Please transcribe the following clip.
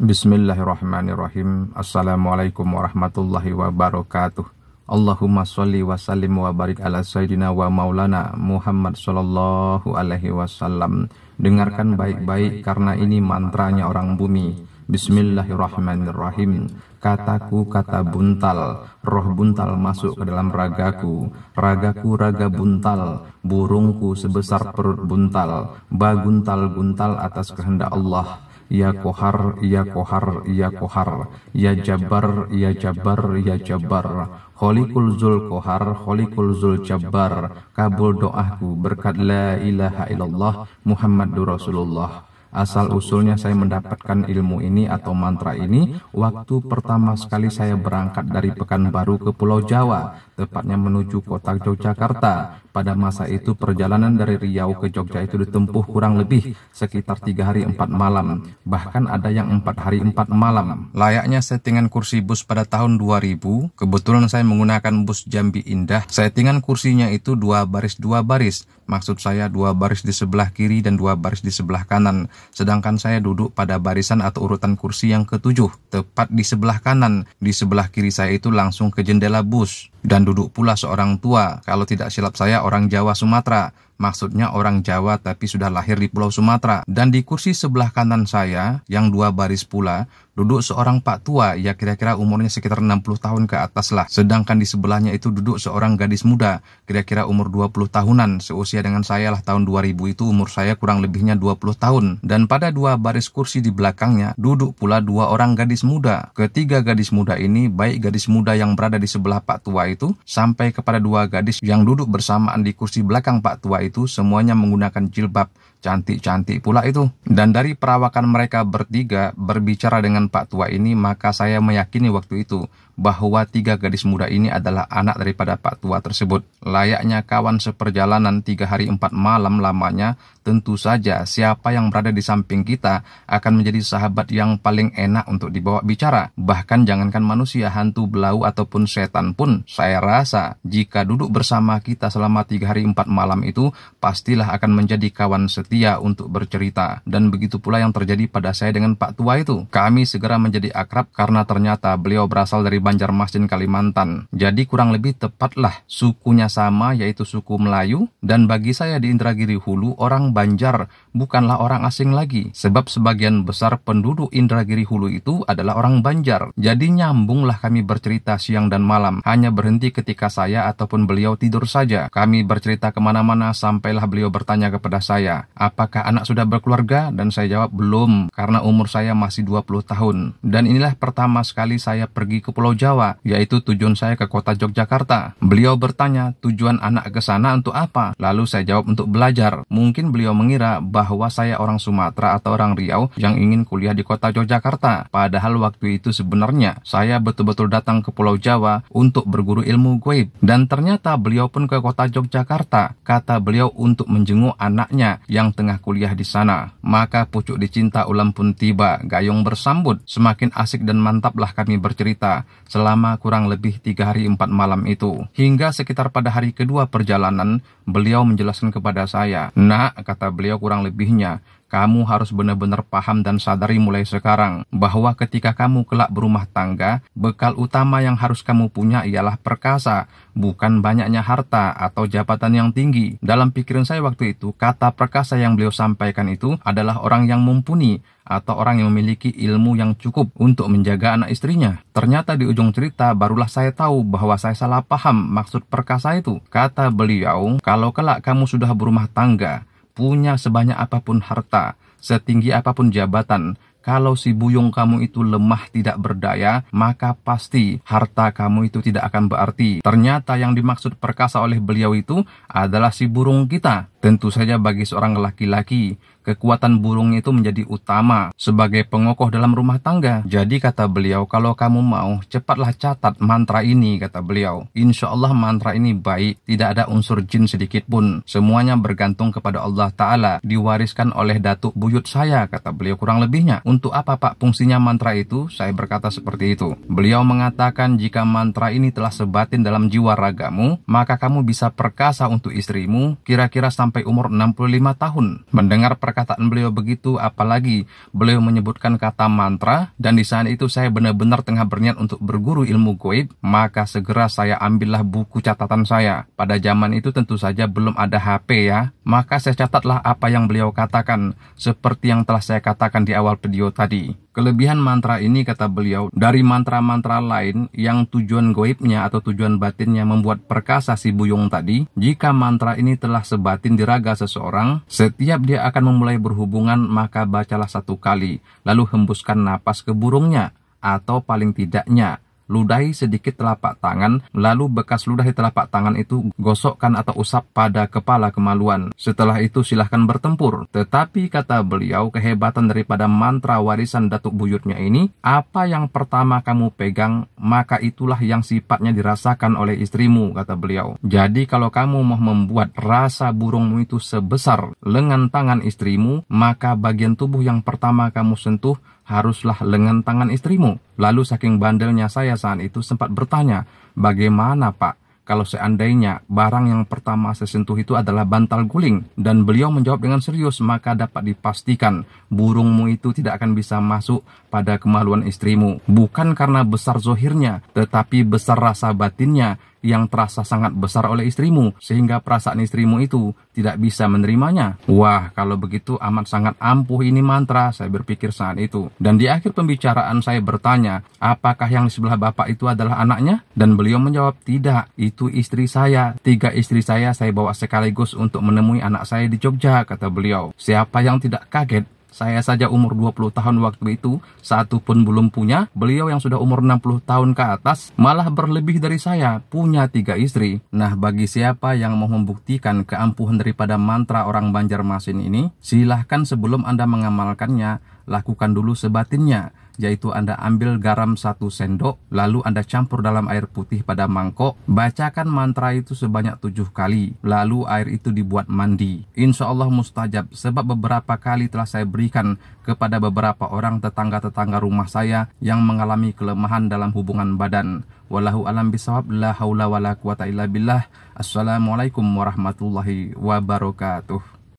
Bismillahirrahmanirrahim. Assalamualaikum warahmatullahi wabarakatuh. Allahumma sholli wa sallim wa barik ala sayyidina wa maulana Muhammad sallallahu alaihi wasallam. Dengarkan baik-baik karena ini mantranya orang bumi. Bismillahirrahmanirrahim. Kataku kata buntal, roh buntal masuk ke dalam ragaku. Ragaku raga buntal, burungku sebesar perut buntal, baguntal-guntal atas kehendak Allah Ya Kohar, Ya Kohar, Ya Kohar, Ya jabar, Ya jabar, Ya jabar. Kholikul Zul Kohar, Kholikul Zul jabar, Kabul doaku berkat La ilaha illallah Muhammadur Rasulullah. Asal usulnya saya mendapatkan ilmu ini atau mantra ini waktu pertama sekali saya berangkat dari Pekanbaru ke Pulau Jawa tepatnya menuju kota Yogyakarta. Pada masa itu perjalanan dari Riau ke Jogja itu ditempuh kurang lebih sekitar tiga hari empat malam, bahkan ada yang empat hari empat malam. Layaknya settingan kursi bus pada tahun 2000, kebetulan saya menggunakan bus Jambi Indah. Settingan kursinya itu dua baris dua baris, maksud saya dua baris di sebelah kiri dan dua baris di sebelah kanan. Sedangkan saya duduk pada barisan atau urutan kursi yang ketujuh, tepat di sebelah kanan. Di sebelah kiri saya itu langsung ke jendela bus dan penduduk pula seorang tua, kalau tidak silap saya orang Jawa Sumatera, maksudnya orang Jawa tapi sudah lahir di Pulau Sumatera. Dan di kursi sebelah kanan saya, yang dua baris pula, duduk seorang pak tua, ya kira-kira umurnya sekitar 60 tahun ke atas lah. Sedangkan di sebelahnya itu duduk seorang gadis muda, kira-kira umur 20 tahunan, seusia dengan saya lah tahun 2000 itu umur saya kurang lebihnya 20 tahun. Dan pada dua baris kursi di belakangnya, duduk pula dua orang gadis muda. Ketiga gadis muda ini, baik gadis muda yang berada di sebelah pak tua itu, sampai kepada dua gadis yang duduk bersamaan di kursi belakang pak tua itu, itu semuanya menggunakan jilbab Cantik-cantik pula itu. Dan dari perawakan mereka bertiga berbicara dengan Pak Tua ini, maka saya meyakini waktu itu bahwa tiga gadis muda ini adalah anak daripada Pak Tua tersebut. Layaknya kawan seperjalanan tiga hari empat malam lamanya, tentu saja siapa yang berada di samping kita akan menjadi sahabat yang paling enak untuk dibawa bicara. Bahkan jangankan manusia, hantu belau ataupun setan pun, saya rasa jika duduk bersama kita selama tiga hari empat malam itu, pastilah akan menjadi kawan setiap setia untuk bercerita. Dan begitu pula yang terjadi pada saya dengan Pak Tua itu. Kami segera menjadi akrab karena ternyata beliau berasal dari Banjarmasin, Kalimantan. Jadi kurang lebih tepatlah sukunya sama yaitu suku Melayu dan bagi saya di Indragiri Hulu orang Banjar bukanlah orang asing lagi sebab sebagian besar penduduk Indragiri Hulu itu adalah orang Banjar. Jadi nyambunglah kami bercerita siang dan malam hanya berhenti ketika saya ataupun beliau tidur saja. Kami bercerita kemana-mana sampailah beliau bertanya kepada saya, apakah anak sudah berkeluarga? Dan saya jawab belum karena umur saya masih 20 tahun. Dan inilah pertama sekali saya pergi ke Pulau Jawa, yaitu tujuan saya ke kota Yogyakarta. Beliau bertanya, tujuan anak ke sana untuk apa? Lalu saya jawab untuk belajar. Mungkin beliau mengira bahwa saya orang Sumatera atau orang Riau yang ingin kuliah di kota Yogyakarta. Padahal waktu itu sebenarnya saya betul-betul datang ke Pulau Jawa untuk berguru ilmu goib. Dan ternyata beliau pun ke kota Yogyakarta, kata beliau untuk menjenguk anaknya yang yang tengah kuliah di sana. Maka pucuk dicinta ulam pun tiba, gayung bersambut. Semakin asik dan mantaplah kami bercerita selama kurang lebih tiga hari empat malam itu. Hingga sekitar pada hari kedua perjalanan, beliau menjelaskan kepada saya. Nak, kata beliau kurang lebihnya, kamu harus benar-benar paham dan sadari mulai sekarang bahwa ketika kamu kelak berumah tangga, bekal utama yang harus kamu punya ialah perkasa, bukan banyaknya harta atau jabatan yang tinggi. Dalam pikiran saya waktu itu, kata perkasa yang beliau sampaikan itu adalah orang yang mumpuni atau orang yang memiliki ilmu yang cukup untuk menjaga anak istrinya. Ternyata di ujung cerita barulah saya tahu bahwa saya salah paham maksud perkasa itu. Kata beliau, kalau kelak kamu sudah berumah tangga, punya sebanyak apapun harta, setinggi apapun jabatan, kalau si buyung kamu itu lemah tidak berdaya, maka pasti harta kamu itu tidak akan berarti. Ternyata yang dimaksud perkasa oleh beliau itu adalah si burung kita Tentu saja bagi seorang laki-laki, kekuatan burungnya itu menjadi utama sebagai pengokoh dalam rumah tangga. Jadi kata beliau, kalau kamu mau, cepatlah catat mantra ini, kata beliau. Insya Allah mantra ini baik, tidak ada unsur jin sedikit pun. Semuanya bergantung kepada Allah Ta'ala, diwariskan oleh datuk buyut saya, kata beliau kurang lebihnya. Untuk apa pak fungsinya mantra itu? Saya berkata seperti itu. Beliau mengatakan jika mantra ini telah sebatin dalam jiwa ragamu, maka kamu bisa perkasa untuk istrimu, kira-kira sampai sampai umur 65 tahun. Mendengar perkataan beliau begitu, apalagi beliau menyebutkan kata mantra, dan di saat itu saya benar-benar tengah berniat untuk berguru ilmu goib, maka segera saya ambillah buku catatan saya. Pada zaman itu tentu saja belum ada HP ya, maka saya catatlah apa yang beliau katakan, seperti yang telah saya katakan di awal video tadi. Kelebihan mantra ini kata beliau dari mantra-mantra lain yang tujuan goibnya atau tujuan batinnya membuat perkasa si Buyung tadi, jika mantra ini telah sebatin diraga seseorang, setiap dia akan memulai berhubungan maka bacalah satu kali, lalu hembuskan napas ke burungnya atau paling tidaknya ludahi sedikit telapak tangan, lalu bekas ludahi telapak tangan itu gosokkan atau usap pada kepala kemaluan. Setelah itu silahkan bertempur. Tetapi kata beliau, kehebatan daripada mantra warisan datuk buyutnya ini, apa yang pertama kamu pegang, maka itulah yang sifatnya dirasakan oleh istrimu, kata beliau. Jadi kalau kamu mau membuat rasa burungmu itu sebesar lengan tangan istrimu, maka bagian tubuh yang pertama kamu sentuh haruslah lengan tangan istrimu. Lalu saking bandelnya saya saat itu sempat bertanya, bagaimana Pak kalau seandainya barang yang pertama saya sentuh itu adalah bantal guling dan beliau menjawab dengan serius maka dapat dipastikan burungmu itu tidak akan bisa masuk pada kemaluan istrimu bukan karena besar zohirnya tetapi besar rasa batinnya yang terasa sangat besar oleh istrimu sehingga perasaan istrimu itu tidak bisa menerimanya. Wah, kalau begitu amat sangat ampuh ini mantra, saya berpikir saat itu. Dan di akhir pembicaraan saya bertanya, apakah yang di sebelah bapak itu adalah anaknya? Dan beliau menjawab, tidak, itu istri saya. Tiga istri saya saya bawa sekaligus untuk menemui anak saya di Jogja, kata beliau. Siapa yang tidak kaget saya saja umur 20 tahun waktu itu, satu pun belum punya. Beliau yang sudah umur 60 tahun ke atas, malah berlebih dari saya, punya tiga istri. Nah, bagi siapa yang mau membuktikan keampuhan daripada mantra orang Banjarmasin ini, silahkan sebelum Anda mengamalkannya, lakukan dulu sebatinnya yaitu Anda ambil garam satu sendok, lalu Anda campur dalam air putih pada mangkok. Bacakan mantra itu sebanyak tujuh kali, lalu air itu dibuat mandi. Insya Allah mustajab, sebab beberapa kali telah saya berikan kepada beberapa orang tetangga-tetangga rumah saya yang mengalami kelemahan dalam hubungan badan. Wallahu alam bisawab, la haula la quwata illa billah. Assalamualaikum warahmatullahi wabarakatuh.